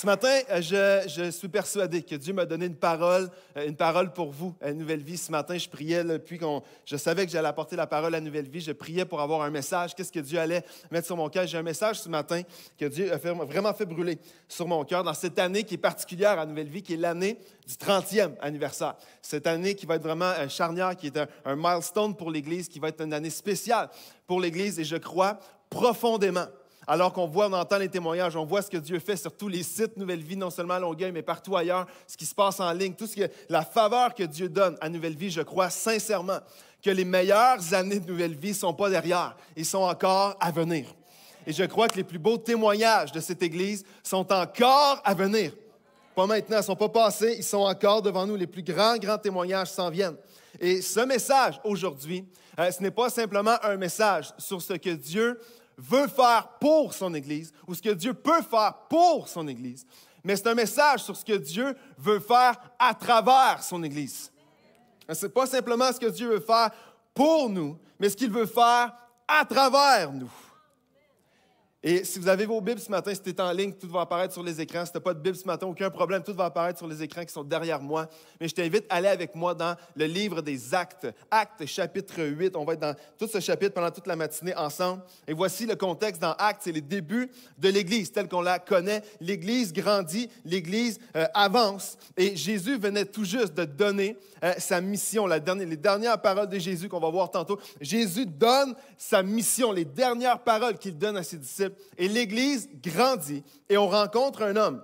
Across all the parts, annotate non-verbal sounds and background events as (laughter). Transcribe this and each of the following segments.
Ce matin, euh, je, suis persuadé que Dieu m'a donné une parole, euh, une parole pour vous, à Nouvelle Vie. Ce matin, je priais, depuis puis je savais que j'allais apporter la parole à Nouvelle Vie. Je priais pour avoir un message. Qu'est-ce que Dieu allait mettre sur mon cœur? J'ai un message ce matin que Dieu a vraiment fait brûler sur mon cœur dans cette année qui est particulière à Nouvelle Vie, qui est l'année du 30e anniversaire. Cette année qui va être vraiment un euh, charnière, qui est un milestone pour l'Église, qui va être une année spéciale pour l'Église. Et je crois profondément alors qu'on voit, on entend les témoignages, on voit ce que Dieu fait sur tous les sites Nouvelle Vie, non seulement à Longueuil, mais partout ailleurs, ce qui se passe en ligne, tout ce que, la faveur que Dieu donne à Nouvelle Vie, je crois sincèrement que les meilleures années de Nouvelle Vie ne sont pas derrière, ils sont encore à venir. Et je crois que les plus beaux témoignages de cette Église sont encore à venir. Pas maintenant, ils ne sont pas passés, ils sont encore devant nous. Les plus grands, grands témoignages s'en viennent. Et ce message aujourd'hui, euh, ce n'est pas simplement un message sur ce que Dieu veut faire pour son Église ou ce que Dieu peut faire pour son Église, mais c'est un message sur ce que Dieu veut faire à travers son Église. Ce n'est pas simplement ce que Dieu veut faire pour nous, mais ce qu'il veut faire à travers nous. Et si vous avez vos bibles ce matin, si en ligne, tout va apparaître sur les écrans. Si tu n'as pas de bible ce matin, aucun problème, tout va apparaître sur les écrans qui sont derrière moi. Mais je t'invite à aller avec moi dans le livre des Actes, Actes chapitre 8. On va être dans tout ce chapitre pendant toute la matinée ensemble. Et voici le contexte dans Actes, c'est les débuts de l'Église telle qu'on la connaît. L'Église grandit, l'Église euh, avance. Et Jésus venait tout juste de donner euh, sa mission, la dernière, les dernières paroles de Jésus qu'on va voir tantôt. Jésus donne sa mission, les dernières paroles qu'il donne à ses disciples. Et l'Église grandit et on rencontre un homme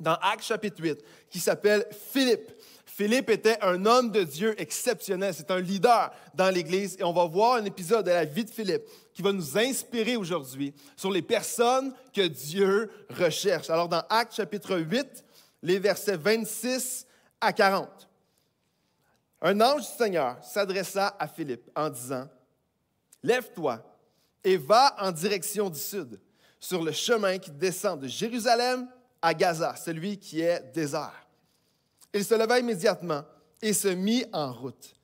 dans Actes chapitre 8 qui s'appelle Philippe. Philippe était un homme de Dieu exceptionnel. C'est un leader dans l'Église. Et on va voir un épisode de la vie de Philippe qui va nous inspirer aujourd'hui sur les personnes que Dieu recherche. Alors, dans Actes chapitre 8, les versets 26 à 40, un ange du Seigneur s'adressa à Philippe en disant Lève-toi et va en direction du sud, sur le chemin qui descend de Jérusalem à Gaza, celui qui est désert. Il se leva immédiatement et se mit en route.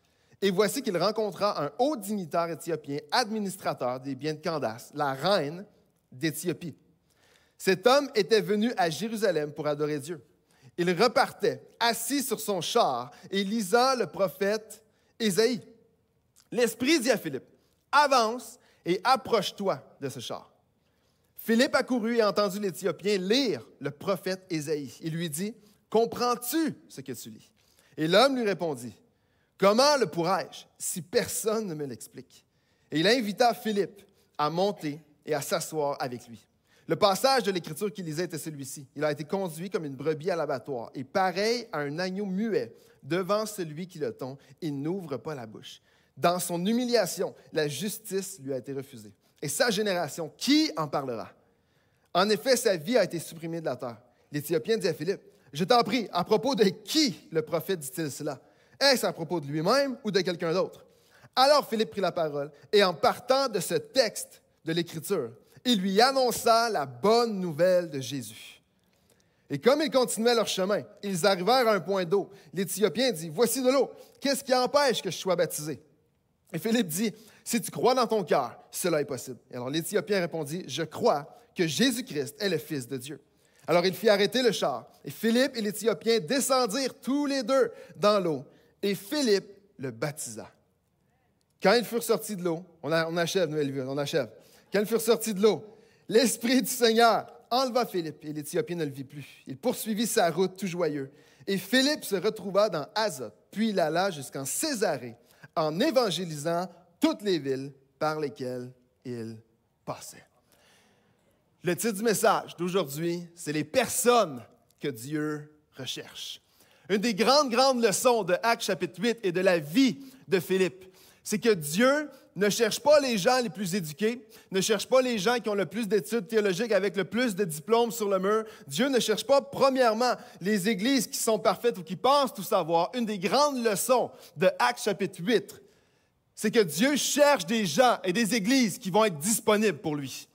Et voici qu'il rencontra un haut dignitaire éthiopien, administrateur des biens de Candace, la reine d'Éthiopie. Cet homme était venu à Jérusalem pour adorer Dieu. Il repartait, assis sur son char et lisant le prophète Ésaïe. L'Esprit dit à Philippe, avance et approche-toi de ce char. Philippe accourut et entendu l'Éthiopien lire le prophète Ésaïe. Il lui dit, Comprends-tu ce que tu lis? Et l'homme lui répondit, Comment le pourrais-je si personne ne me l'explique? Et il invita Philippe à monter et à s'asseoir avec lui. Le passage de l'Écriture qu'il lisait était celui-ci. Il a été conduit comme une brebis à l'abattoir, et pareil à un agneau muet devant celui qui le tond, il n'ouvre pas la bouche. Dans son humiliation, la justice lui a été refusée. Et sa génération, qui en parlera? En effet, sa vie a été supprimée de la terre. L'Éthiopien dit à Philippe, je t'en prie, à propos de qui le prophète dit-il cela? Est-ce à propos de lui-même ou de quelqu'un d'autre? Alors Philippe prit la parole et en partant de ce texte de l'Écriture, il lui annonça la bonne nouvelle de Jésus. Et comme ils continuaient leur chemin, ils arrivèrent à un point d'eau. L'Éthiopien dit, Voici de l'eau, qu'est-ce qui empêche que je sois baptisé? Et Philippe dit, si tu crois dans ton cœur, cela est possible. Et alors l'Éthiopien répondit, je crois que Jésus-Christ est le Fils de Dieu. Alors il fit arrêter le char, et Philippe et l'Éthiopien descendirent tous les deux dans l'eau, et Philippe le baptisa. Quand ils furent sortis de l'eau, on, on, achève, Noël, on achève. Quand ils furent sortis de l'eau, l'Esprit du Seigneur enleva Philippe, et l'Éthiopien ne le vit plus. Il poursuivit sa route tout joyeux, et Philippe se retrouva dans Azote, puis il alla jusqu'en Césarée en évangélisant toutes les villes par lesquelles il passait. Le titre du message d'aujourd'hui, c'est les personnes que Dieu recherche. Une des grandes, grandes leçons de Actes chapitre 8 et de la vie de Philippe, c'est que Dieu ne cherche pas les gens les plus éduqués, ne cherche pas les gens qui ont le plus d'études théologiques avec le plus de diplômes sur le mur. Dieu ne cherche pas, premièrement, les églises qui sont parfaites ou qui pensent tout savoir. Une des grandes leçons de Actes chapitre 8, c'est que Dieu cherche des gens et des églises qui vont être disponibles pour lui.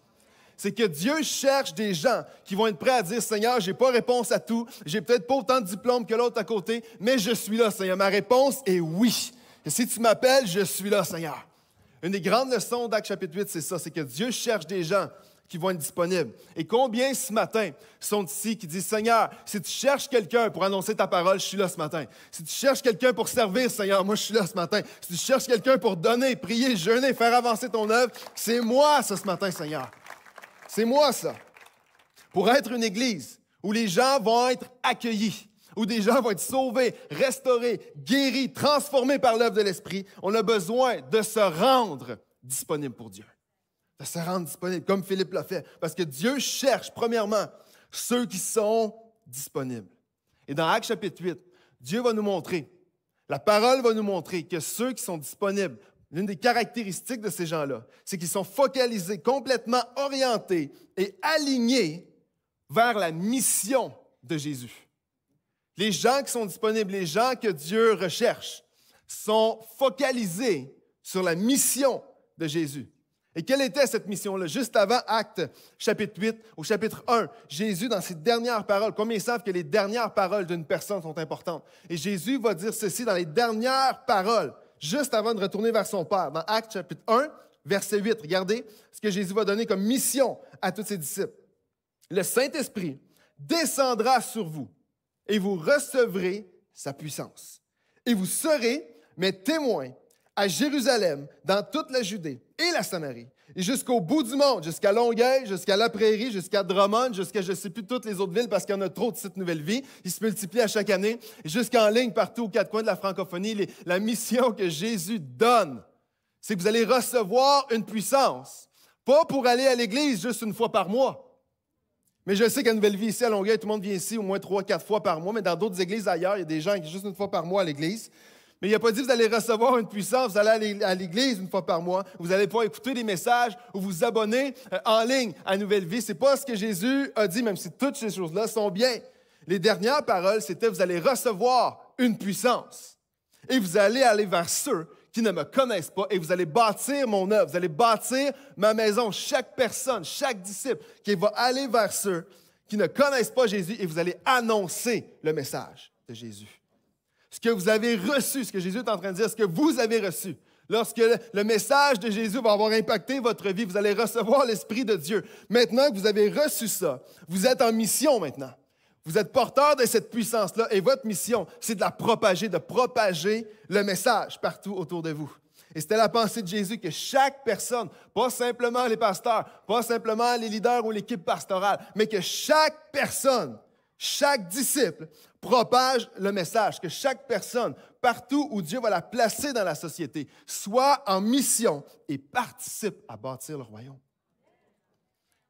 C'est que Dieu cherche des gens qui vont être prêts à dire Seigneur, j'ai pas réponse à tout, j'ai peut-être pas autant de diplômes que l'autre à côté, mais je suis là, Seigneur. Ma réponse est oui. Et si tu m'appelles, je suis là, Seigneur. Une des grandes leçons d'Acte chapitre 8, c'est ça, c'est que Dieu cherche des gens qui vont être disponibles. Et combien ce matin sont ici qui disent, Seigneur, si tu cherches quelqu'un pour annoncer ta parole, je suis là ce matin. Si tu cherches quelqu'un pour servir, Seigneur, moi je suis là ce matin. Si tu cherches quelqu'un pour donner, prier, jeûner, faire avancer ton œuvre, c'est moi ça ce matin, Seigneur. C'est moi ça. Pour être une église où les gens vont être accueillis, où des gens vont être sauvés, restaurés, guéris, transformés par l'œuvre de l'Esprit, on a besoin de se rendre disponible pour Dieu. De se rendre disponible, comme Philippe l'a fait. Parce que Dieu cherche, premièrement, ceux qui sont disponibles. Et dans Acte chapitre 8, Dieu va nous montrer, la parole va nous montrer que ceux qui sont disponibles, l'une des caractéristiques de ces gens-là, c'est qu'ils sont focalisés, complètement orientés et alignés vers la mission de Jésus. Les gens qui sont disponibles, les gens que Dieu recherche, sont focalisés sur la mission de Jésus. Et quelle était cette mission-là? Juste avant Acte, chapitre 8, au chapitre 1, Jésus, dans ses dernières paroles, combien ils savent que les dernières paroles d'une personne sont importantes? Et Jésus va dire ceci dans les dernières paroles, juste avant de retourner vers son Père. Dans Acte, chapitre 1, verset 8, regardez ce que Jésus va donner comme mission à tous ses disciples. Le Saint-Esprit descendra sur vous et vous recevrez sa puissance. Et vous serez mes témoins à Jérusalem, dans toute la Judée et la Samarie, et jusqu'au bout du monde, jusqu'à Longueuil, jusqu'à La Prairie, jusqu'à Drummond, jusqu'à je ne sais plus toutes les autres villes parce qu'il y en a trop de cette nouvelle vie. qui se multiplie à chaque année, jusqu'en ligne partout aux quatre coins de la francophonie. la mission que Jésus donne, c'est que vous allez recevoir une puissance. Pas pour aller à l'église juste une fois par mois, mais je sais qu'à Nouvelle-Vie, ici, à Longueuil, tout le monde vient ici au moins trois, quatre fois par mois. Mais dans d'autres églises ailleurs, il y a des gens qui viennent juste une fois par mois à l'église. Mais il n'a pas dit vous allez recevoir une puissance, vous allez aller à l'église une fois par mois, vous allez pouvoir écouter des messages ou vous abonner euh, en ligne à Nouvelle Vie. C'est pas ce que Jésus a dit, même si toutes ces choses-là sont bien. Les dernières paroles, c'était vous allez recevoir une puissance et vous allez aller vers ceux qui ne me connaissent pas, et vous allez bâtir mon œuvre, vous allez bâtir ma maison, chaque personne, chaque disciple qui va aller vers ceux qui ne connaissent pas Jésus, et vous allez annoncer le message de Jésus. Ce que vous avez reçu, ce que Jésus est en train de dire, ce que vous avez reçu, Lorsque le message de Jésus va avoir impacté votre vie, vous allez recevoir l'Esprit de Dieu. Maintenant que vous avez reçu ça, vous êtes en mission maintenant. Vous êtes porteur de cette puissance-là et votre mission, c'est de la propager, de propager le message partout autour de vous. Et c'était la pensée de Jésus que chaque personne, pas simplement les pasteurs, pas simplement les leaders ou l'équipe pastorale, mais que chaque personne, chaque disciple propage le message, que chaque personne, partout où Dieu va la placer dans la société, soit en mission et participe à bâtir le royaume.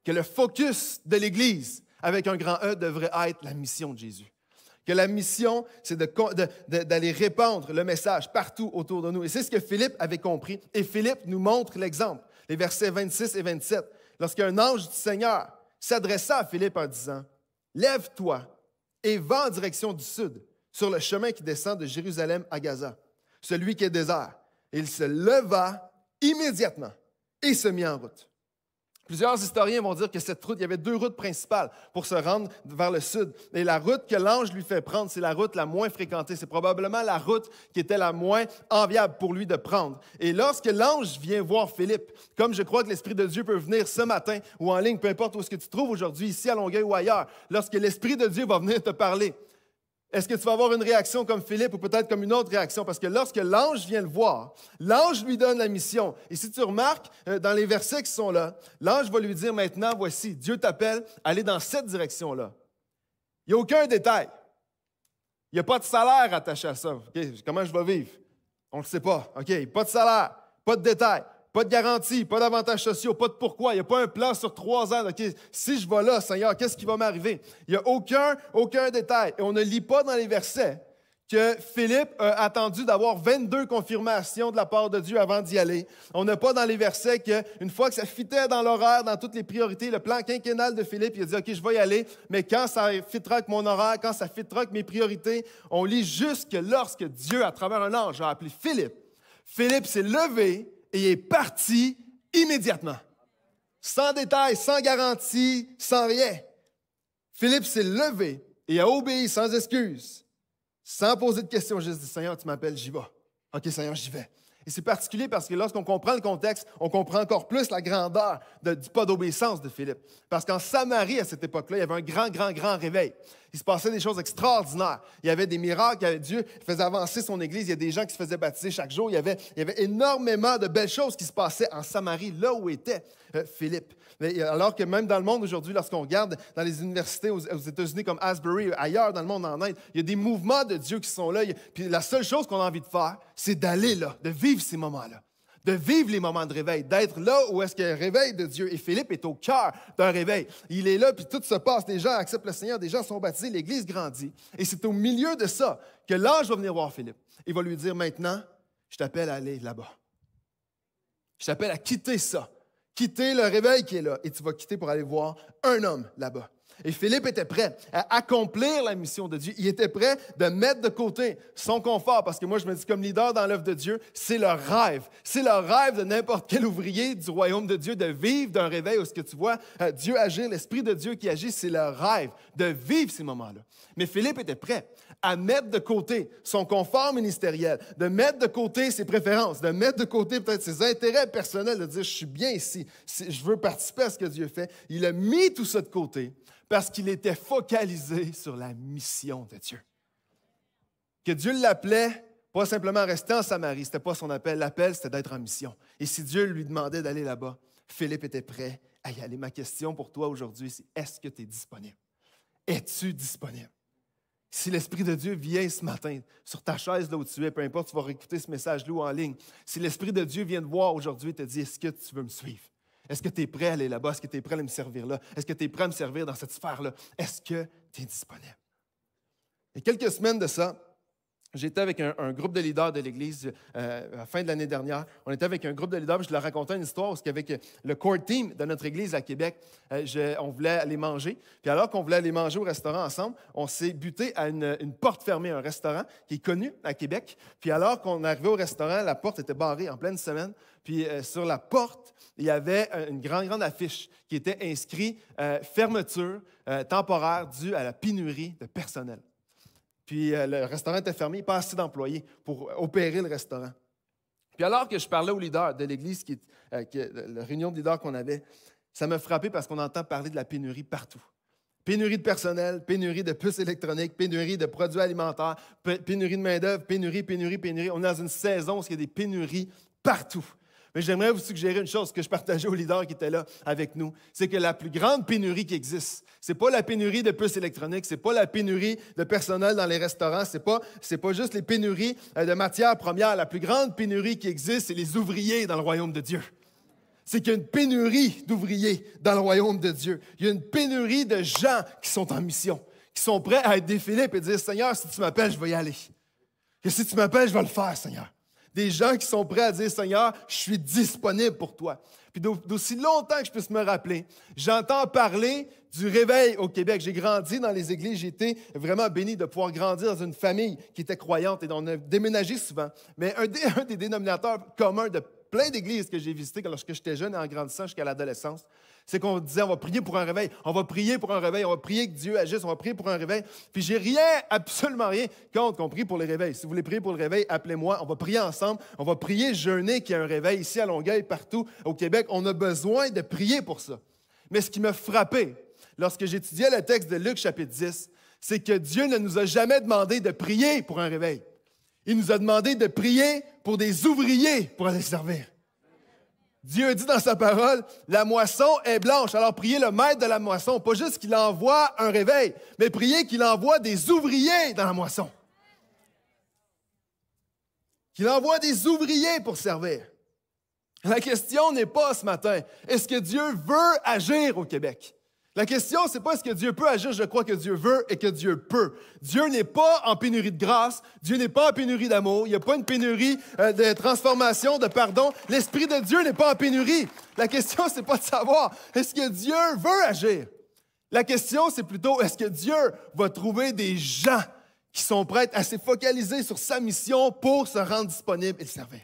Que le focus de l'Église avec un grand E devrait être la mission de Jésus. Que la mission, c'est d'aller répandre le message partout autour de nous. Et c'est ce que Philippe avait compris. Et Philippe nous montre l'exemple, les versets 26 et 27, lorsqu'un ange du Seigneur s'adressa à Philippe en disant, Lève-toi et va en direction du sud, sur le chemin qui descend de Jérusalem à Gaza, celui qui est désert. Il se leva immédiatement et se mit en route. Plusieurs historiens vont dire que cette route, il y avait deux routes principales pour se rendre vers le sud. Et la route que l'ange lui fait prendre, c'est la route la moins fréquentée. C'est probablement la route qui était la moins enviable pour lui de prendre. Et lorsque l'ange vient voir Philippe, comme je crois que l'Esprit de Dieu peut venir ce matin ou en ligne, peu importe où ce que tu trouves aujourd'hui, ici à Longueuil ou ailleurs, lorsque l'Esprit de Dieu va venir te parler, est-ce que tu vas avoir une réaction comme Philippe ou peut-être comme une autre réaction? Parce que lorsque l'ange vient le voir, l'ange lui donne la mission. Et si tu remarques euh, dans les versets qui sont là, l'ange va lui dire maintenant, voici, Dieu t'appelle allez dans cette direction-là. Il n'y a aucun détail. Il n'y a pas de salaire attaché à ça. Comment je vais vivre? On ne le sait pas. OK, pas de salaire, pas de détail, pas de garantie, pas d'avantages sociaux, pas de pourquoi. Il n'y a pas un plan sur trois ans. si je vais là, Seigneur, qu'est-ce qui va m'arriver? Il n'y a aucun, aucun détail. Et on ne lit pas dans les versets que Philippe a attendu d'avoir 22 confirmations de la part de Dieu avant d'y aller. On n'a pas dans les versets qu'une fois que ça fitait dans l'horaire, dans toutes les priorités, le plan quinquennal de Philippe, il a dit, OK, je vais y aller, mais quand ça fitera avec mon horaire, quand ça fitera avec mes priorités, on lit juste que lorsque Dieu, à travers un ange, a appelé Philippe, Philippe s'est levé, et est parti immédiatement. Sans détail, sans garantie, sans rien. Philippe s'est levé et a obéi sans excuse, sans poser de questions. Juste dit Seigneur, tu m'appelles, j'y vais. OK, Seigneur, j'y vais. Et c'est particulier parce que lorsqu'on comprend le contexte, on comprend encore plus la grandeur de, du pas d'obéissance de Philippe. Parce qu'en Samarie, à cette époque-là, il y avait un grand, grand, grand réveil. Il se passait des choses extraordinaires. Il y avait des miracles, il Dieu faisait avancer son Église, il y a des gens qui se faisaient baptiser chaque jour, il y avait, il y avait énormément de belles choses qui se passaient en Samarie, là où était euh, Philippe. Euh, alors que même dans le monde aujourd'hui, lorsqu'on regarde dans les universités aux, États-Unis comme Asbury, ailleurs dans le monde en Inde, il y a des mouvements de Dieu qui sont là. puis la seule chose qu'on a envie de faire, c'est d'aller là, de vivre ces moments-là de vivre les moments de réveil, d'être là où est-ce qu'il y a un réveil de Dieu. Et Philippe est au cœur d'un réveil. Il est là, puis tout se passe. Des gens acceptent le Seigneur, des gens sont baptisés, l'Église grandit. Et c'est au milieu de ça que l'ange va venir voir Philippe. Il va lui dire maintenant, je t'appelle à aller là-bas. Je t'appelle à quitter ça, quitter le réveil qui est là. Et tu vas quitter pour aller voir un homme là-bas. Et Philippe était prêt à accomplir la mission de Dieu. Il était prêt de mettre de côté son confort, parce que moi je me dis comme leader dans l'œuvre de Dieu, c'est le rêve. C'est le rêve de n'importe quel ouvrier du royaume de Dieu de vivre d'un réveil où ce que tu vois euh, Dieu agir, l'Esprit de Dieu qui agit, c'est le rêve de vivre ces moments-là. Mais Philippe était prêt à mettre de côté son confort ministériel, de mettre de côté ses préférences, de mettre de côté peut-être ses intérêts personnels, de dire je suis bien ici, je veux participer à ce que Dieu fait. Il a mis tout ça de côté parce qu'il était focalisé sur la mission de Dieu. Que Dieu l'appelait pas simplement rester en Samarie, c'était pas son appel. L'appel, c'était d'être en mission. Et si Dieu lui demandait d'aller là-bas, Philippe était prêt à y aller. Ma question pour toi aujourd'hui, c'est est-ce que tu es disponible? Es-tu disponible? Si l'Esprit de Dieu vient ce matin sur ta chaise là où tu es, peu importe, tu vas réécouter ce message-là ou en ligne. Si l'Esprit de Dieu vient te voir aujourd'hui et te dit Est-ce que tu veux me suivre Est-ce que tu es prêt à aller là-bas Est-ce que tu es prêt à me servir là Est-ce que tu es prêt à me servir dans cette sphère-là Est-ce que tu es disponible Et quelques semaines de ça, J'étais avec un, groupe de leaders de l'Église euh, à la fin de l'année dernière. On était avec un groupe de leaders, je leur racontais une histoire, parce qu'avec le core team de notre Église à Québec, euh, on voulait aller manger. Puis alors qu'on voulait aller manger au restaurant ensemble, on s'est buté à une, porte fermée, un restaurant qui est connu à Québec. Puis alors qu'on arrivait au restaurant, la porte était barrée en pleine semaine. Puis euh, sur la porte, il y avait une grande, grande affiche qui était inscrite Fermeture temporaire due à la pénurie de personnel ». Puis euh, le restaurant était fermé, pas assez d'employés pour opérer le restaurant. Puis alors que je parlais au leader de l'Église, qui, euh, euh, la réunion de leaders qu'on avait, ça m'a frappé parce qu'on entend parler de la pénurie partout. Pénurie de personnel, pénurie de puces électroniques, pénurie de produits alimentaires, pénurie de main-d'œuvre, pénurie, pénurie, pénurie. On est dans une saison où il y a des pénuries partout. Mais j'aimerais vous suggérer une chose que je partageais aux leaders qui étaient là avec nous, c'est que la plus grande pénurie qui existe, c'est pas la pénurie de puces électroniques, c'est pas la pénurie de personnel dans les restaurants, c'est pas pas juste les pénuries euh, de matières premières, la plus grande pénurie qui existe, c'est les ouvriers dans le royaume de Dieu c'est qu'il y a une pénurie d'ouvriers dans le royaume de Dieu. Il y a une pénurie de gens qui sont en mission, qui sont prêts à être défilés et dire Seigneur, si tu m'appelles, je vais y aller. Et si tu m'appelles, je vais le faire, Seigneur des gens qui sont prêts à dire, Seigneur, je suis disponible pour toi. Puis d'aussi longtemps que je puisse me rappeler, j'entends parler du réveil au Québec. J'ai grandi dans les églises, j'ai été vraiment béni de pouvoir grandir dans une famille qui était croyante et dont on a déménagé souvent. Mais un des, (laughs) un des dénominateurs communs de plein d'églises que j'ai visitées lorsque j'étais jeune et en grandissant jusqu'à l'adolescence, c'est qu'on disait on va prier pour un réveil, on va prier pour un réveil, on va prier que Dieu agisse, on va prier pour un réveil. Puis j'ai rien, absolument rien contre qu'on prie pour les réveils. Si vous voulez prier pour le réveil, appelez-moi, on va prier ensemble, on va prier jeûner qu'il y a un réveil ici à Longueuil, partout au Québec. On a besoin de prier pour ça. Mais ce qui m'a frappé lorsque j'étudiais le texte de Luc chapitre 10, c'est que Dieu ne nous a jamais demandé de prier pour un réveil. Il nous a demandé de prier pour des ouvriers pour aller servir. Dieu dit dans sa parole, la moisson est blanche. Alors priez le maître de la moisson, pas juste qu'il envoie un réveil, mais priez qu'il envoie des ouvriers dans la moisson. Qu'il envoie des ouvriers pour servir. La question n'est pas ce matin, est-ce que Dieu veut agir au Québec? La question, c'est pas est-ce que Dieu peut agir, je crois que Dieu veut et que Dieu peut. Dieu n'est pas en pénurie de grâce, Dieu n'est pas en pénurie d'amour, il n'y a pas une pénurie euh, de transformation, de pardon. L'Esprit de Dieu n'est pas en pénurie. La question, c'est pas de savoir est-ce que Dieu veut agir. La question, c'est plutôt est-ce que Dieu va trouver des gens qui sont prêts à se focaliser sur sa mission pour se rendre disponible et servir.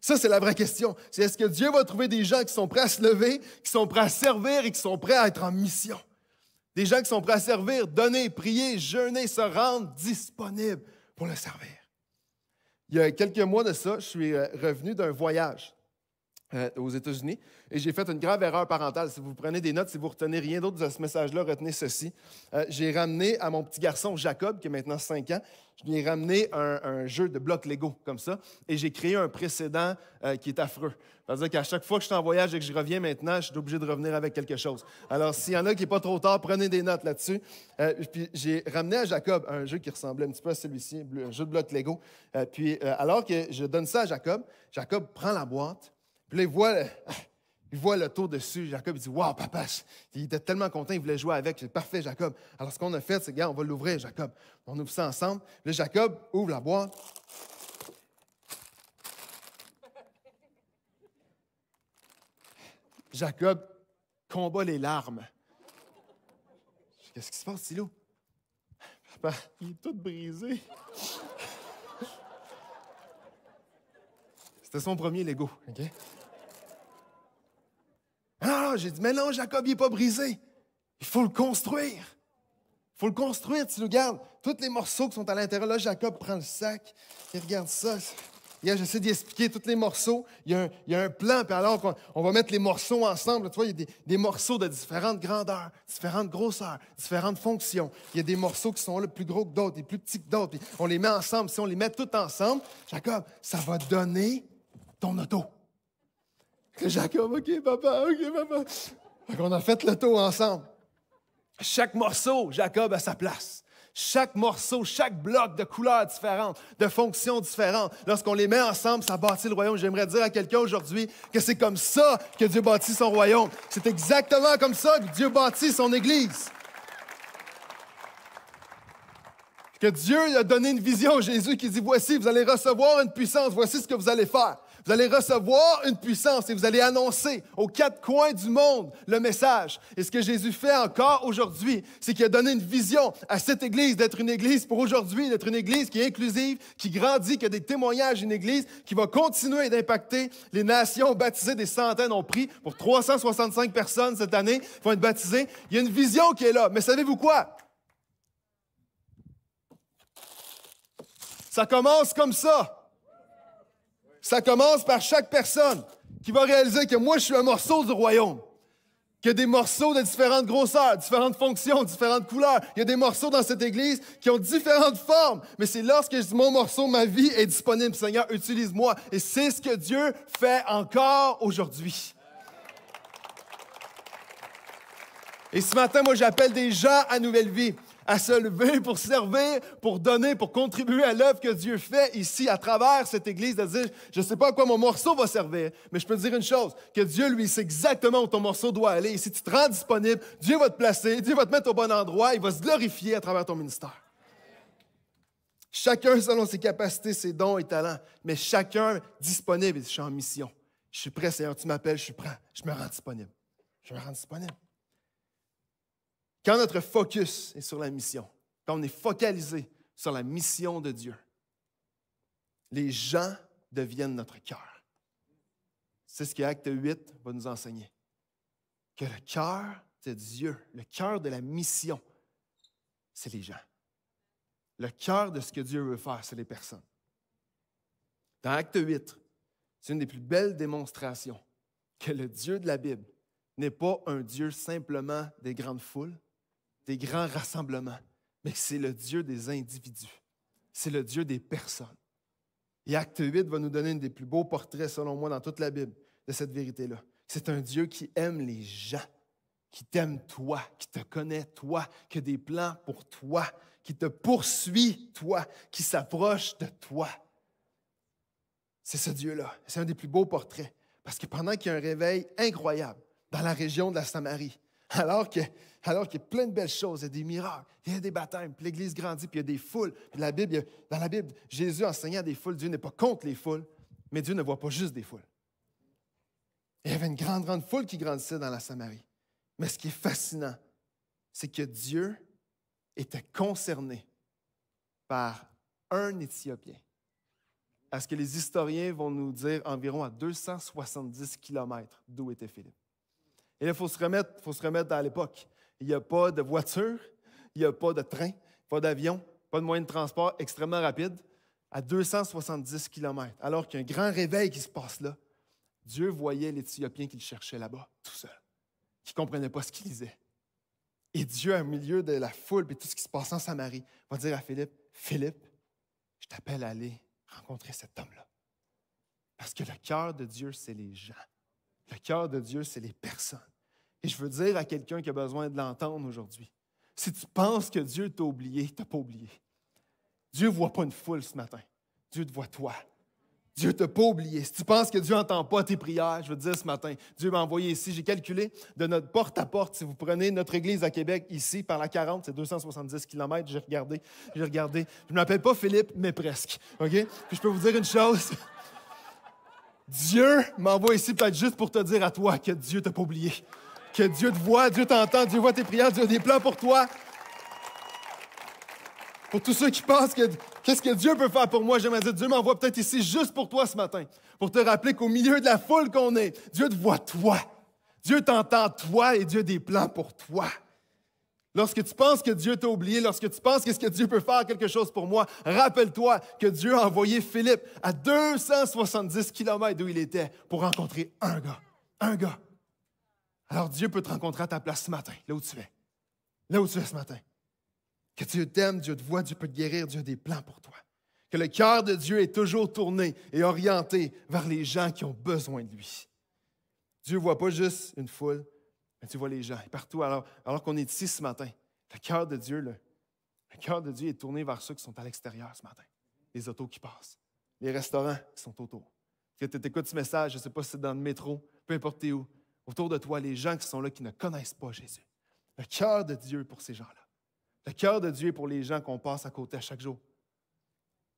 Ça, c'est la vraie question. C'est est-ce que Dieu va trouver des gens qui sont prêts à se lever, qui sont prêts à servir et qui sont prêts à être en mission? Des gens qui sont prêts à servir, donner, prier, jeûner, se rendre disponibles pour le servir. Il y a quelques mois de ça, je suis euh, revenu d'un voyage. Euh, aux États-Unis. Et j'ai fait une grave erreur parentale. Si vous prenez des notes, si vous retenez rien d'autre de ce message-là, retenez ceci. Euh, j'ai ramené à mon petit garçon Jacob, qui est maintenant 5 ans, je lui ai ramené un, jeu de blocs Lego comme ça. Et j'ai créé un précédent euh, qui est affreux. C'est-à-dire qu'à chaque fois que je suis en voyage et que je reviens maintenant, je suis obligé de revenir avec quelque chose. Alors, s'il y en a qui n'est pas trop tard, prenez des notes là-dessus. puis j'ai ramené à Jacob un jeu qui ressemblait un petit peu à celui-ci, un jeu de blocs Lego. puis alors que je donne ça à Jacob, Jacob prend la boîte puis il voit, (laughs) il voit le tour dessus. Jacob, il dit Waouh, papa, il était tellement content, il voulait jouer avec. parfait, Jacob. Alors, ce qu'on a fait, c'est Gars, on va l'ouvrir, Jacob. On ouvre ça ensemble. Le Jacob ouvre la boîte. Jacob combat les larmes. Qu'est-ce qui se passe, Silo? Papa, il est tout brisé. C'était son premier Lego, OK? j'ai dit, mais non, Jacob, il n'est pas brisé. Il faut le construire. Il faut le construire. Tu gardes tous les morceaux qui sont à l'intérieur. Là, Jacob prend le sac. Il regarde ça. J'essaie expliquer tous les morceaux. Il y, a un, il y a un plan, puis alors on, va mettre les morceaux ensemble. Tu vois, il y a des, morceaux de différentes grandeurs, différentes grosseurs, différentes fonctions. Il y a des morceaux qui sont là plus gros que d'autres, des plus petits que d'autres. On les met ensemble. Si on les met tous ensemble, Jacob, ça va donner ton auto. Jacob, ah, OK, papa, OK, papa. On a fait le tour ensemble. Chaque morceau, Jacob à sa place. Chaque morceau, chaque bloc de couleurs différentes, de fonctions différentes, lorsqu'on les met ensemble, ça bâtit le royaume. J'aimerais dire à quelqu'un aujourd'hui que c'est comme ça que Dieu bâtit son royaume. C'est exactement comme ça que Dieu bâtit son Église. Que Dieu a donné une vision à Jésus qui dit, voici, vous allez recevoir une puissance, voici ce que vous allez faire. Vous allez recevoir une puissance et vous allez annoncer aux quatre coins du monde le message. Et ce que Jésus fait encore aujourd'hui, c'est qu'il a donné une vision à cette Église d'être une Église pour aujourd'hui, d'être une Église qui est inclusive, qui grandit, qui a des témoignages, une Église qui va continuer d'impacter les nations baptisées. Des centaines ont pris pour 365 personnes cette année qui vont être baptisées. Il y a une vision qui est là. Mais savez-vous quoi? Ça commence comme ça. Ça commence par chaque personne qui va réaliser que moi, je suis un morceau du royaume. Qu'il y a des morceaux de différentes grosseurs, différentes fonctions, différentes couleurs. Il y a des morceaux dans cette église qui ont différentes formes. Mais c'est lorsque je dis mon morceau, ma vie est disponible. Seigneur, utilise-moi. Et c'est ce que Dieu fait encore aujourd'hui. Et ce matin, moi, j'appelle des gens à nouvelle vie à se lever pour servir, pour donner, pour contribuer à l'œuvre que Dieu fait ici à travers cette Église, de dire, je ne sais pas à quoi mon morceau va servir, mais je peux te dire une chose, que Dieu, lui, sait exactement où ton morceau doit aller. Et si tu te rends disponible, Dieu va te placer, Dieu va te mettre au bon endroit, il va se glorifier à travers ton ministère. Chacun selon ses capacités, ses dons et talents, mais chacun disponible. Je suis en mission. Je suis prêt, Seigneur, tu m'appelles, je suis prêt. Je me rends disponible. Je me rends disponible. Quand notre focus est sur la mission, quand on est focalisé sur la mission de Dieu, les gens deviennent notre cœur. C'est ce que Acte 8 va nous enseigner. Que le cœur de Dieu, le cœur de la mission, c'est les gens. Le cœur de ce que Dieu veut faire, c'est les personnes. Dans Acte 8, c'est une des plus belles démonstrations que le Dieu de la Bible n'est pas un Dieu simplement des grandes foules, des grands rassemblements, mais c'est le Dieu des individus. C'est le Dieu des personnes. Et Acte 8 va nous donner un des plus beaux portraits, selon moi, dans toute la Bible, de cette vérité-là. C'est un Dieu qui aime les gens, qui t'aime toi, qui te connaît toi, qui a des plans pour toi, qui te poursuit toi, qui s'approche de toi. C'est ce Dieu-là. C'est un des plus beaux portraits. Parce que pendant qu'il y a un réveil incroyable dans la région de la Samarie, alors que alors qu'il y a plein de belles choses, il y a des miracles, il y a des baptêmes, puis l'Église grandit, puis il y a des foules. la Bible, dans la Bible, Jésus à des foules, Dieu n'est pas contre les foules, mais Dieu ne voit pas juste des foules. Il y avait une grande, grande foule qui grandissait dans la Samarie. Mais ce qui est fascinant, c'est que Dieu était concerné par un Éthiopien. À ce que les historiens vont nous dire environ à 270 kilomètres d'où était Philippe. Et là, il faut se remettre, faut se remettre dans l'époque. Il n'y a pas de voiture, il n'y a pas de train, pas d'avion, pas de moyen de transport extrêmement rapide, à 270 km. Alors qu'il y a un grand réveil qui se passe là. Dieu voyait l'Éthiopien qu'il cherchait là-bas, tout seul, qui ne comprenait pas ce qu'il disait. Et Dieu, au milieu de la foule et tout ce qui se passe en Samarie, va dire à Philippe Philippe, je t'appelle à aller rencontrer cet homme-là. Parce que le cœur de Dieu, c'est les gens. Le cœur de Dieu, c'est les personnes. Et je veux dire à quelqu'un qui a besoin de l'entendre aujourd'hui, si tu penses que Dieu t'a oublié, tu pas oublié. Dieu ne voit pas une foule ce matin. Dieu te voit toi. Dieu ne t'a pas oublié. Si tu penses que Dieu n'entend pas tes prières, je veux te dire ce matin, Dieu m'a envoyé ici. J'ai calculé de notre porte à porte. Si vous prenez notre église à Québec, ici, par la 40, c'est 270 km. J'ai regardé, j'ai regardé. Je ne m'appelle pas Philippe, mais presque. OK? Puis je peux vous dire une chose. Dieu m'envoie ici peut-être juste pour te dire à toi que Dieu t'a pas oublié. Que Dieu te voit, Dieu t'entend, Dieu voit tes prières, Dieu a des plans pour toi. Pour tous ceux qui pensent que qu'est-ce que Dieu peut faire pour moi, j'aimerais dire Dieu m'envoie peut-être ici juste pour toi ce matin, pour te rappeler qu'au milieu de la foule qu'on est, Dieu te voit toi. Dieu t'entend toi et Dieu a des plans pour toi. Lorsque tu penses que Dieu t'a oublié, lorsque tu penses qu'est-ce que Dieu peut faire quelque chose pour moi, rappelle-toi que Dieu a envoyé Philippe à 270 km d'où il était pour rencontrer un gars, un gars. Alors Dieu peut te rencontrer à ta place ce matin, là où tu es. Là où tu es ce matin. Que Dieu t'aime, Dieu te voit, Dieu peut te guérir, Dieu a des plans pour toi. Que le cœur de Dieu est toujours tourné et orienté vers les gens qui ont besoin de lui. Dieu ne voit pas juste une foule, mais tu vois les gens. Et partout, alors, alors qu'on est ici ce matin, le cœur de Dieu, le, cœur de Dieu est tourné vers ceux qui sont à l'extérieur ce matin. Les autos qui passent, les restaurants qui sont autour. Que tu écoutes ce message, je ne sais pas si c'est dans le métro, peu importe où, autour de toi les gens qui sont là qui ne connaissent pas Jésus. Le cœur de Dieu pour ces gens-là. Le cœur de Dieu est pour les gens qu'on passe à côté à chaque jour,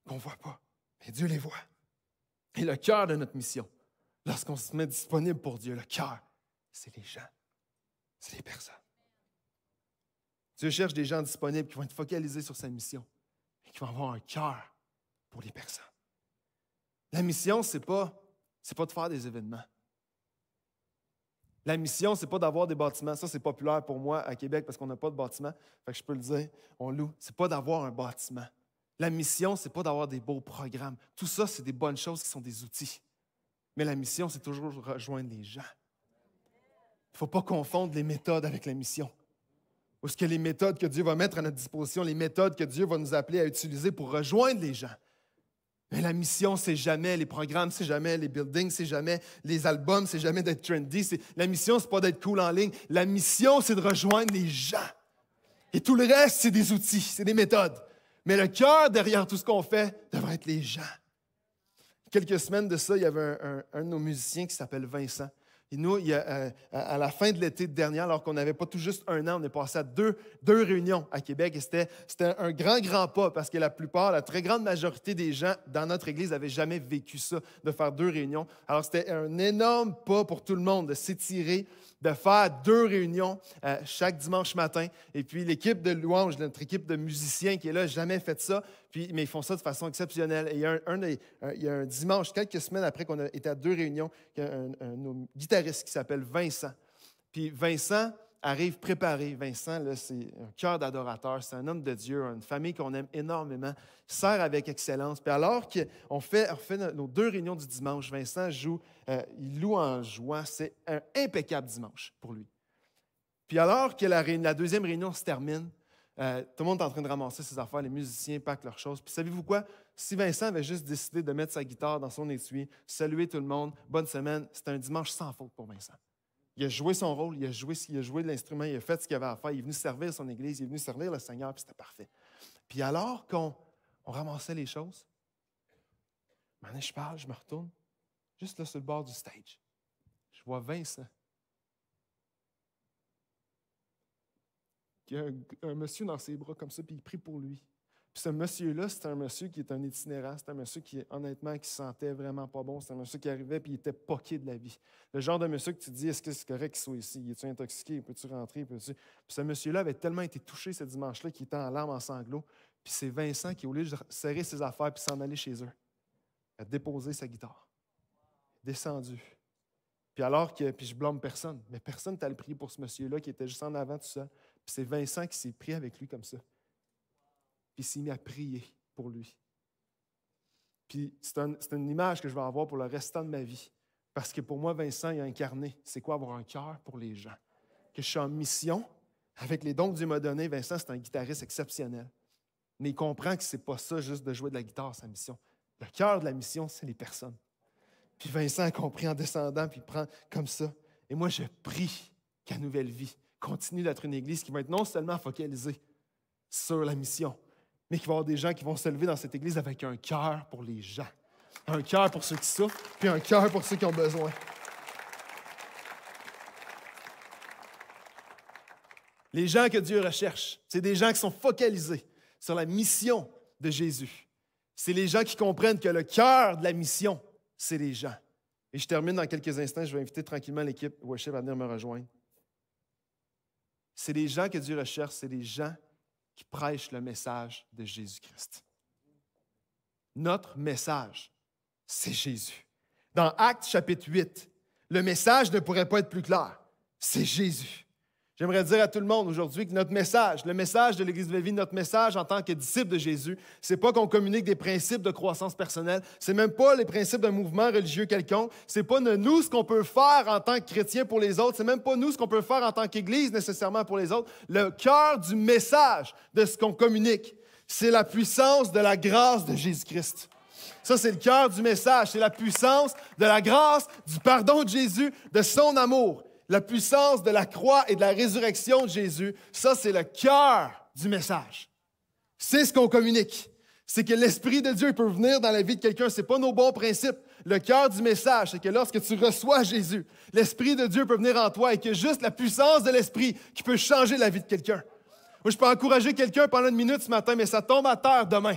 qu'on ne voit pas. Mais Dieu les voit. Et le cœur de notre mission, lorsqu'on se met disponible pour Dieu, le cœur, c'est les gens, c'est les personnes. Dieu cherche des gens disponibles qui vont être focalisés sur sa mission et qui vont avoir un cœur pour les personnes. La mission, c'est pas, c'est pas de faire des événements. La mission, c'est pas d'avoir des bâtiments. Ça, c'est populaire pour moi à Québec parce qu'on n'a pas de bâtiment. Fait que je peux le dire, on loue. C'est pas d'avoir un bâtiment. La mission, c'est pas d'avoir des beaux programmes. Tout ça, c'est des bonnes choses qui sont des outils. Mais la mission, c'est toujours rejoindre les gens. Il faut pas confondre les méthodes avec la mission. Ou ce que les méthodes que Dieu va mettre à notre disposition, les méthodes que Dieu va nous appeler à utiliser pour rejoindre les gens, mais la mission, c'est jamais les programmes, c'est jamais les buildings, c'est jamais les albums, c'est jamais d'être trendy. La mission, c'est pas d'être cool en ligne. La mission, c'est de rejoindre les gens. Et tout le reste, c'est des outils, c'est des méthodes. Mais le cœur derrière tout ce qu'on fait devrait être les gens. Quelques semaines de ça, il y avait un, un de nos musiciens qui s'appelle Vincent, et nous, il euh, à, la fin de l'été dernier, alors qu'on n'avait pas tout juste un an, on est passé à deux, deux réunions à Québec et c'était, un grand, grand pas parce que la plupart, la très grande majorité des gens dans notre Église n'avaient jamais vécu ça, de faire deux réunions. Alors c'était un énorme pas pour tout le monde de s'étirer, de faire deux réunions euh, chaque dimanche matin. Et puis l'équipe de louanges, notre équipe de musiciens qui est là, jamais fait ça mais ils font ça de façon exceptionnelle. Et il y a un, dimanche, quelques semaines après qu'on a été à deux réunions, il un, guitariste qui s'appelle Vincent. Puis Vincent arrive préparé. Vincent, c'est un cœur d'adorateur, c'est un homme de Dieu, une famille qu'on aime énormément, sert avec excellence. Puis alors qu'on fait, on fait nos deux réunions du dimanche, Vincent joue, euh, il loue en joie, c'est un impeccable dimanche pour lui. Puis alors que la deuxième réunion se termine, euh, tout le monde est en train de ramasser ses affaires, les musiciens packent leurs choses. Puis savez-vous quoi? Si Vincent avait juste décidé de mettre sa guitare dans son étui, saluer tout le monde, bonne semaine, c'était un dimanche sans faute pour Vincent. Il a joué son rôle, il a joué, il a joué de l'instrument, il a fait ce qu'il avait à faire, il est venu servir son Église, il est venu servir le Seigneur, puis c'était parfait. Puis alors qu'on on ramassait les choses, maintenant je parle, je me retourne, juste là sur le bord du stage, je vois Vincent y a un, monsieur dans ses bras comme ça, puis il prie pour lui. Puis ce monsieur-là, c'est un monsieur qui est un itinérant, c'est un monsieur qui, honnêtement, qui se sentait vraiment pas bon, c'est un monsieur qui arrivait puis il était poqué de la vie. Le genre de monsieur que tu dis, est-ce que c'est correct qu'il soit ici? Es-tu intoxiqué? Peux-tu rentrer? Puis ce monsieur-là avait tellement été touché ce dimanche-là qu'il était en larmes, en sanglots. Puis c'est Vincent qui, au lieu de serrer ses affaires puis s'en aller chez eux, a déposé sa guitare, descendu. Puis alors que, puis je blâme personne, mais personne t'a le prier pour ce monsieur-là qui était juste en avant tout ça. Puis c'est Vincent qui s'est pris avec lui comme ça. Puis il s'est mis à prier pour lui. Puis c'est, une image que je vais avoir pour le restant de ma vie. Parce que pour moi, Vincent, il a incarné c'est quoi avoir un cœur pour les gens. Que je suis en mission, avec les dons que Dieu m'a donnés, Vincent, c'est un guitariste exceptionnel. Mais il comprend que c'est pas ça juste de jouer de la guitare, sa mission. Le cœur de la mission, c'est les personnes. Puis Vincent a compris en descendant, puis il prend comme ça. Et moi, je prie qu'à nouvelle vie, continue d'être une église qui va être non seulement focalisée sur la mission, mais qui va avoir des gens qui vont se lever dans cette église avec un cœur pour les gens, un cœur pour ceux qui souffrent, puis un cœur pour ceux qui ont besoin. Les gens que Dieu recherche, c'est des gens qui sont focalisés sur la mission de Jésus. C'est les gens qui comprennent que le cœur de la mission, c'est les gens. Et je termine dans quelques instants, je vais inviter tranquillement l'équipe worship à venir me rejoindre. C'est les gens que Dieu recherche, c'est les gens qui prêchent le message de Jésus-Christ. Notre message, c'est Jésus. Dans Actes chapitre 8, le message ne pourrait pas être plus clair. C'est Jésus. J'aimerais dire à tout le monde aujourd'hui que notre message, le message de l'Église de la vie, notre message en tant que disciple de Jésus, c'est pas qu'on communique des principes de croissance personnelle, c'est même pas les principes d'un mouvement religieux quelconque, c'est pas nous ce qu'on peut faire en tant que chrétien pour les autres, c'est même pas nous ce qu'on peut faire en tant qu'Église nécessairement pour les autres. Le cœur du message de ce qu'on communique, c'est la puissance de la grâce de Jésus-Christ. Ça, c'est le cœur du message, c'est la puissance de la grâce, du pardon de Jésus, de son amour la puissance de la croix et de la résurrection de Jésus, ça c'est le cœur du message. C'est ce qu'on communique. C'est que l'Esprit de Dieu peut venir dans la vie de quelqu'un. Ce n'est pas nos bons principes. Le cœur du message, c'est que lorsque tu reçois Jésus, l'Esprit de Dieu peut venir en toi et que juste la puissance de l'Esprit qui peut changer la vie de quelqu'un. Moi, je peux encourager quelqu'un pendant une minute ce matin, mais ça tombe à terre demain.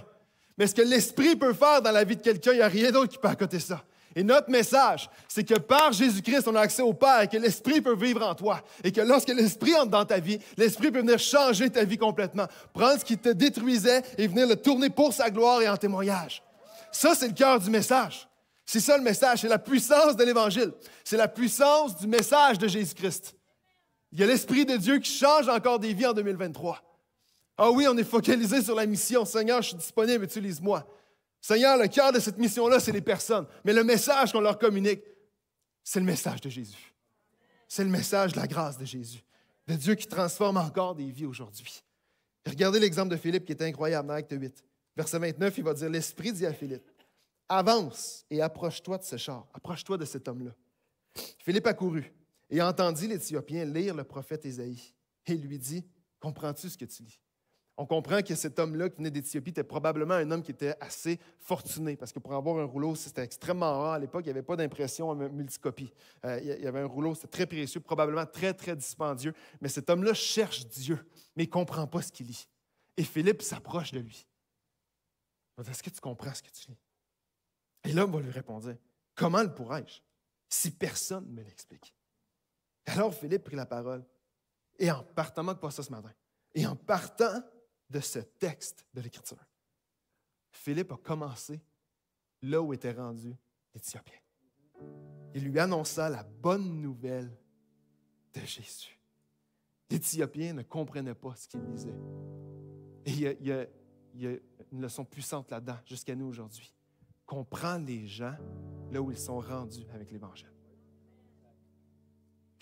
Mais ce que l'Esprit peut faire dans la vie de quelqu'un, il n'y a rien d'autre qui peut à côté ça. Et notre message, c'est que par Jésus-Christ, on a accès au Père et que l'Esprit peut vivre en toi. Et que lorsque l'Esprit entre dans ta vie, l'Esprit peut venir changer ta vie complètement. Prendre ce qui te détruisait et venir le tourner pour sa gloire et en témoignage. Ça, c'est le cœur du message. C'est ça le message. C'est la puissance de l'Évangile. C'est la puissance du message de Jésus-Christ. Il y a l'Esprit de Dieu qui change encore des vies en 2023. Ah oui, on est focalisé sur la mission. Seigneur, je suis disponible, utilise-moi. Seigneur, le cœur de cette mission-là, c'est les personnes. Mais le message qu'on leur communique, c'est le message de Jésus. C'est le message de la grâce de Jésus, de Dieu qui transforme encore des vies aujourd'hui. Regardez l'exemple de Philippe qui est incroyable dans Acte 8. Verset 29, il va dire, l'Esprit dit à Philippe, avance et approche-toi de ce char, approche-toi de cet homme-là. Philippe couru et entendit l'Éthiopien lire le prophète Ésaïe et lui dit, comprends-tu ce que tu lis? On comprend que cet homme-là qui venait d'Éthiopie était probablement un homme qui était assez fortuné, parce que pour avoir un rouleau, c'était extrêmement rare à l'époque, il n'y avait pas d'impression en multicopie. Euh, il y avait un rouleau, c'était très précieux, probablement très, très dispendieux, mais cet homme-là cherche Dieu, mais il ne comprend pas ce qu'il lit. Et Philippe s'approche de lui. Est-ce que tu comprends ce que tu lis? Et l'homme va lui répondre, comment le pourrais-je si personne ne me l'explique? Alors Philippe prit la parole, et en partant, manque pas ça ce matin, et en partant, de ce texte de l'Écriture. Philippe a commencé là où était rendu l'Éthiopien. Il lui annonça la bonne nouvelle de Jésus. L'Éthiopien ne comprenait pas ce qu'il disait. Et il y, a, une leçon puissante là-dedans jusqu'à nous aujourd'hui. Comprends les gens là où ils sont rendus avec l'Évangile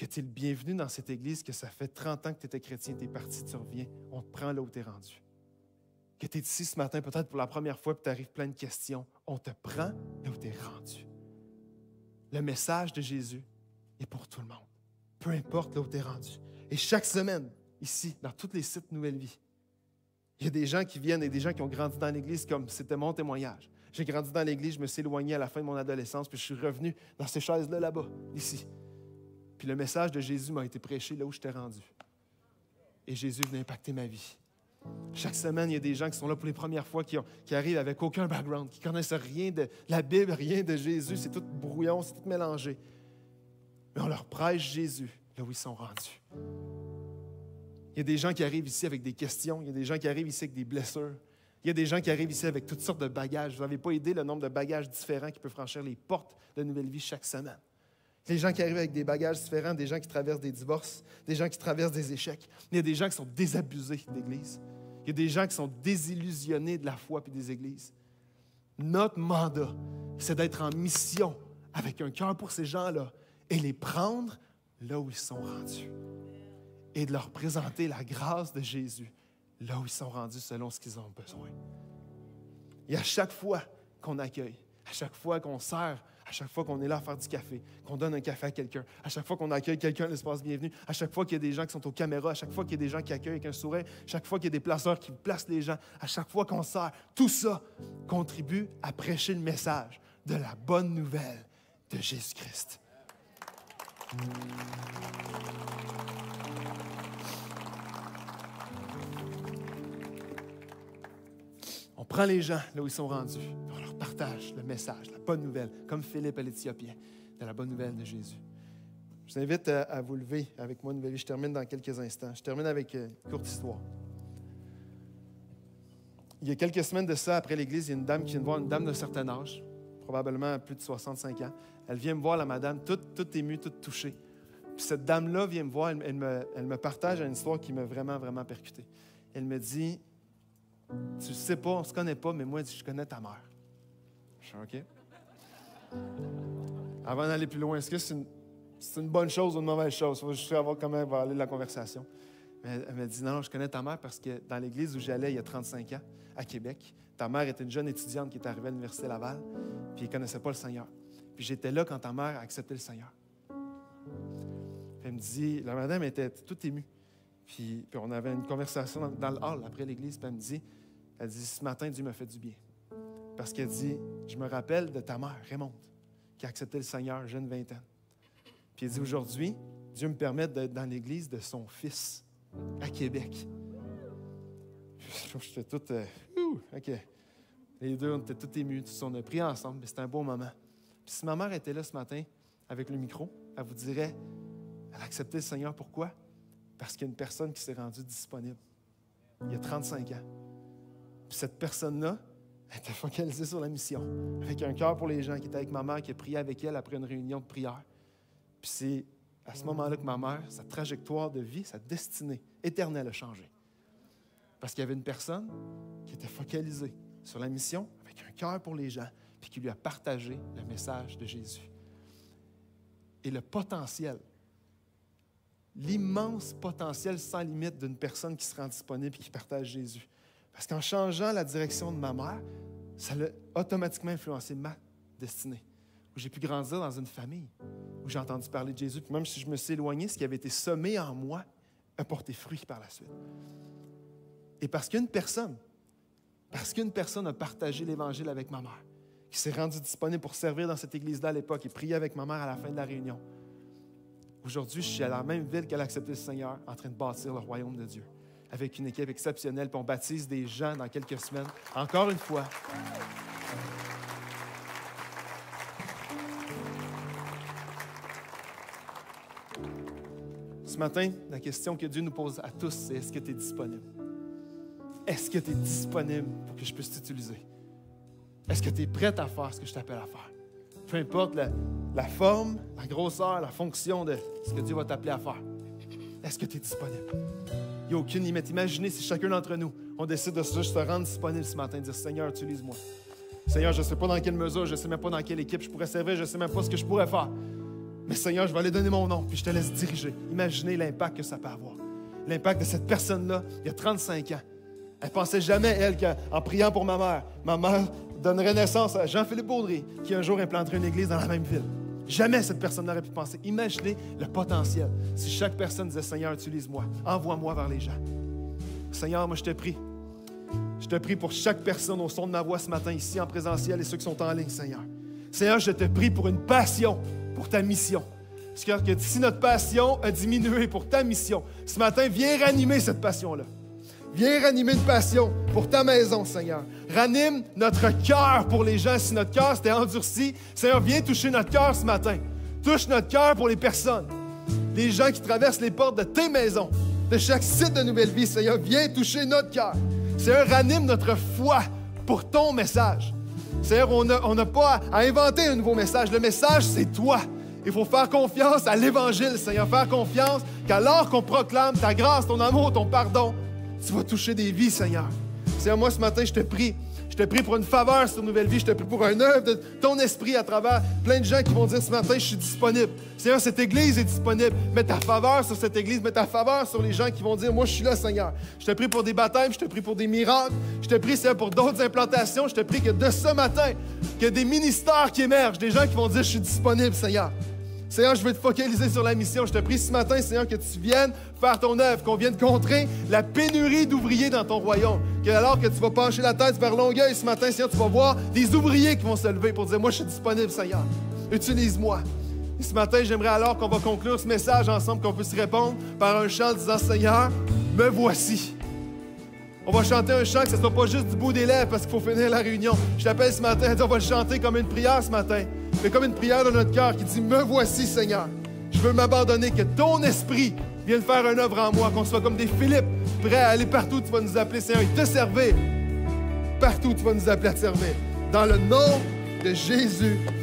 que tu es le bienvenu dans cette église, que ça fait 30 ans que tu étais chrétien, tu es parti, tu reviens, on te prend là où tu es rendu. Que tu es ici ce matin peut-être pour la première fois, puis tu arrives plein de questions, on te prend là où tu es rendu. Le message de Jésus est pour tout le monde, peu importe là où tu es rendu. Et chaque semaine, ici, dans tous les sites Nouvelle Vie, il y a des gens qui viennent et des gens qui ont grandi dans l'Église comme c'était mon témoignage. J'ai grandi dans l'Église, je me suis éloigné à la fin de mon adolescence, puis je suis revenu dans ces chaises-là, là-bas, ici. Puis le message de Jésus m'a été prêché là où j'étais rendu. Et Jésus venait impacter ma vie. Chaque semaine, il y a des gens qui sont là pour les premières fois, qui, arrivent avec aucun background, qui ne connaissent rien de la Bible, rien de Jésus. C'est tout brouillon, c'est tout mélangé. Mais on leur prêche Jésus là où ils sont rendus. Il y a des gens qui arrivent ici avec des questions, il y a des gens qui arrivent ici avec des blessures, il y a des gens qui arrivent ici avec toutes sortes de bagages. Vous n'avez pas aidé le nombre de bagages différents qui peuvent franchir les portes de Nouvelle Vie chaque semaine. Les gens qui arrivent avec des bagages différents, des gens qui traversent des divorces, des gens qui traversent des échecs. Il y a des gens qui sont désabusés d'Église. Il y a des gens qui sont désillusionnés de la foi et des Églises. Notre mandat, c'est d'être en mission avec un cœur pour ces gens-là et les prendre là où ils sont rendus et de leur présenter la grâce de Jésus là où ils sont rendus selon ce qu'ils ont besoin. Et à chaque fois qu'on accueille, à chaque fois qu'on sert, à chaque fois qu'on est là à faire du café, qu'on donne un café à quelqu'un, à chaque fois qu'on accueille quelqu'un l'espace bienvenue, à chaque fois qu'il y a des gens qui sont aux caméras, à chaque fois qu'il y a des gens qui accueillent avec un sourire, à chaque fois qu'il y a des placeurs qui placent les gens, à chaque fois qu'on sert, tout ça contribue à prêcher le message de la bonne nouvelle de Jésus-Christ. On prend les gens là où ils sont rendus, partage le message, la bonne nouvelle, comme Philippe à l'Éthiopien, de la bonne nouvelle de Jésus. Je vous invite à, vous lever avec moi, nouvelle vie. Je termine dans quelques instants. Je termine avec euh, une courte histoire. Il y a quelques semaines de ça, après l'église, il y a une dame qui vient me voir, une dame d'un certain âge, probablement plus de 65 ans. Elle vient me voir, la madame, toute, toute émue, toute touchée. Puis cette dame-là vient me voir, elle, elle, me, elle me partage une histoire qui m'a vraiment, vraiment percuté. Elle me dit Tu sais pas, on se connaît pas, mais moi, je connais ta mère. OK. Avant d'aller plus loin, est-ce que c'est une, bonne chose ou une mauvaise chose? je voudrais savoir comment va aller la conversation. elle m'a dit Non, je connais ta mère parce que dans l'église où j'allais il y a 35 ans, à Québec, ta mère était une jeune étudiante qui est arrivée à l'Université Laval, puis elle ne connaissait pas le Seigneur. Puis j'étais là quand ta mère a accepté le Seigneur. elle me dit La madame était toute émue. Puis, on avait une conversation dans, le hall après l'église, elle me dit elle dit, ce matin, Dieu m'a fait du bien. Parce qu'elle dit, je me rappelle de ta mère, Raymond, qui a accepté le Seigneur, jeune vingtaine. Puis elle dit aujourd'hui, Dieu me permet d'être dans l'église de son fils à Québec. Je (laughs) J'étais tout. Euh, OK. Les deux, on était tout émus. Tout, on a pris ensemble. C'était un beau moment. Puis si ma mère était là ce matin avec le micro, elle vous dirait elle a accepté le Seigneur. Pourquoi? Parce qu'il y a une personne qui s'est rendue disponible. Il y a 35 ans. Puis cette personne-là, elle était focalisée sur la mission, avec un cœur pour les gens, qui était avec ma mère, qui a prié avec elle après une réunion de prière. Puis c'est à ce moment-là que ma mère, sa trajectoire de vie, sa destinée éternelle a changé. Parce qu'il y avait une personne qui était focalisée sur la mission, avec un cœur pour les gens, puis qui lui a partagé le message de Jésus. Et le potentiel, l'immense potentiel sans limite d'une personne qui se rend disponible et qui partage Jésus parce qu'en changeant la direction de ma mère, ça a automatiquement influencé ma destinée. Où j'ai pu grandir dans une famille, où j'ai entendu parler de Jésus. même si je me suis éloigné, ce qui avait été semé en moi a porté fruit par la suite. Et parce qu'une personne, parce qu'une personne a partagé l'Évangile avec ma mère, qui s'est rendue disponible pour servir dans cette église-là à l'époque et prier avec ma mère à la fin de la réunion, aujourd'hui, je suis à la même ville qu'elle a accepté le Seigneur, en train de bâtir le royaume de Dieu avec une équipe exceptionnelle, puis on baptise des gens dans quelques semaines. Encore une fois. Ce matin, la question que Dieu nous pose à tous, c'est est-ce que tu es disponible? Est-ce que tu es disponible pour que je puisse t'utiliser? Est-ce que tu es prête à faire ce que je t'appelle à faire? Peu importe la, la, forme, la grosseur, la fonction de ce que Dieu va t'appeler à faire. Est-ce que tu es disponible? aucune limite. Imaginez si chacun d'entre nous, on décide de se rendre disponible ce matin, dire Seigneur, utilise-moi. Seigneur, je ne sais pas dans quelle mesure, je ne sais même pas dans quelle équipe je pourrais servir, je ne sais même pas ce que je pourrais faire. Mais Seigneur, je vais aller donner mon nom, puis je te laisse diriger. Imaginez l'impact que ça peut avoir. L'impact de cette personne-là, il y a 35 ans. Elle pensait jamais, elle, qu'en priant pour ma mère, ma mère donnerait naissance à Jean-Philippe Baudry, qui un jour implanterait une église dans la même ville. Jamais cette personne n'aurait pu penser. Imaginez le potentiel si chaque personne disait Seigneur, utilise-moi, envoie-moi vers les gens. Seigneur, moi je te prie. Je te prie pour chaque personne au son de ma voix ce matin, ici en présentiel et ceux qui sont en ligne, Seigneur. Seigneur, je te prie pour une passion pour ta mission. Parce que si notre passion a diminué pour ta mission, ce matin, viens ranimer cette passion-là. Viens ranimer une passion pour ta maison, Seigneur. Ranime notre cœur pour les gens si notre cœur s'était endurci. Seigneur, viens toucher notre cœur ce matin. Touche notre cœur pour les personnes, les gens qui traversent les portes de tes maisons, de chaque site de Nouvelle Vie. Seigneur, viens toucher notre cœur. Seigneur, ranime notre foi pour ton message. Seigneur, on n'a pas à inventer un nouveau message. Le message, c'est toi. Il faut faire confiance à l'Évangile, Seigneur. Faire confiance qu'alors qu'on proclame ta grâce, ton amour, ton pardon, tu vas toucher des vies, Seigneur. Seigneur, moi, ce matin, je te prie. Je te prie pour une faveur sur une Nouvelle Vie. Je te prie pour un œuvre de ton esprit à travers plein de gens qui vont dire ce matin, je suis disponible. Seigneur, cette Église est disponible. Mets ta faveur sur cette Église. Mets ta faveur sur les gens qui vont dire, moi, je suis là, Seigneur. Je te prie pour des baptêmes. Je te prie pour des miracles. Je te prie, Seigneur, pour d'autres implantations. Je te prie que de ce matin, y ait des ministères qui émergent, des gens qui vont dire, je suis disponible, Seigneur. Seigneur, je veux te focaliser sur la mission. Je te prie ce matin, Seigneur, que tu viennes faire ton œuvre, qu'on vienne contrer la pénurie d'ouvriers dans ton royaume. Que alors que tu vas pencher la tête vers Longueuil ce matin, Seigneur, tu vas voir des ouvriers qui vont se lever pour dire, moi, je suis disponible, Seigneur. Utilise-moi. Et ce matin, j'aimerais alors qu'on va conclure ce message ensemble, qu'on puisse répondre par un chant disant, Seigneur, me voici. On va chanter un chant que ce ne soit pas juste du bout des lèvres parce qu'il faut finir la réunion. Je t'appelle ce matin, on va le chanter comme une prière ce matin mais comme une prière dans notre cœur qui dit, me voici Seigneur, je veux m'abandonner, que ton esprit vienne faire une œuvre en moi, qu'on soit comme des Philippes, prêts à aller partout où tu vas nous appeler Seigneur et te servir, partout où tu vas nous appeler à te servir. Dans le nom de Jésus.